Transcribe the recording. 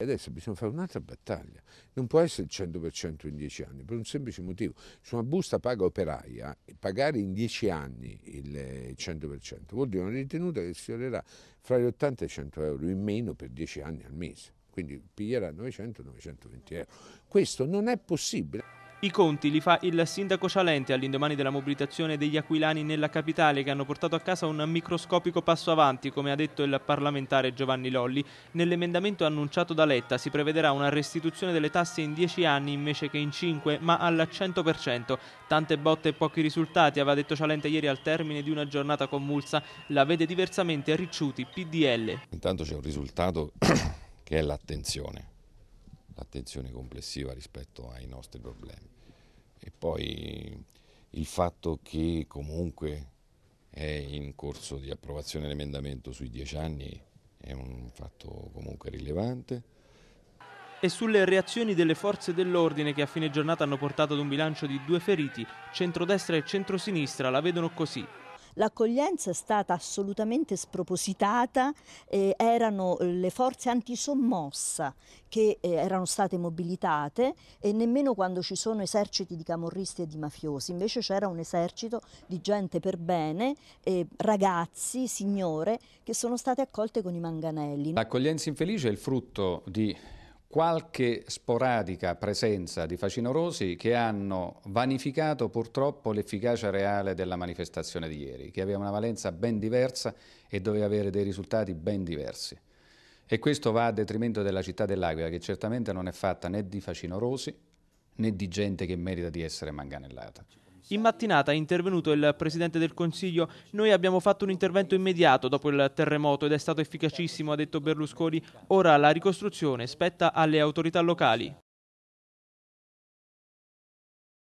Adesso bisogna fare un'altra battaglia, non può essere il 100% in 10 anni, per un semplice motivo. Su una busta paga operaia, pagare in 10 anni il 100% vuol dire una ritenuta che sfiorerà fra gli 80 e i 100 euro in meno per 10 anni al mese, quindi piglierà 900-920 euro. Questo non è possibile. I conti li fa il sindaco Cialente all'indomani della mobilitazione degli aquilani nella capitale che hanno portato a casa un microscopico passo avanti, come ha detto il parlamentare Giovanni Lolli. Nell'emendamento annunciato da Letta si prevederà una restituzione delle tasse in 10 anni invece che in 5, ma al 100%. Tante botte e pochi risultati, aveva detto Cialente ieri al termine di una giornata convulsa, la vede diversamente Ricciuti, PDL. Intanto c'è un risultato che è l'attenzione l'attenzione complessiva rispetto ai nostri problemi. E poi il fatto che comunque è in corso di approvazione l'emendamento sui dieci anni è un fatto comunque rilevante. E sulle reazioni delle forze dell'ordine che a fine giornata hanno portato ad un bilancio di due feriti, centrodestra e centrosinistra la vedono così l'accoglienza è stata assolutamente spropositata, eh, erano eh, le forze antisommossa che eh, erano state mobilitate e nemmeno quando ci sono eserciti di camorristi e di mafiosi, invece c'era un esercito di gente per bene, eh, ragazzi, signore, che sono state accolte con i manganelli. L'accoglienza infelice è il frutto di qualche sporadica presenza di facinorosi che hanno vanificato purtroppo l'efficacia reale della manifestazione di ieri, che aveva una valenza ben diversa e doveva avere dei risultati ben diversi. E questo va a detrimento della città dell'Aquila, che certamente non è fatta né di facinorosi né di gente che merita di essere manganellata. In mattinata è intervenuto il Presidente del Consiglio. Noi abbiamo fatto un intervento immediato dopo il terremoto ed è stato efficacissimo, ha detto Berlusconi. Ora la ricostruzione spetta alle autorità locali.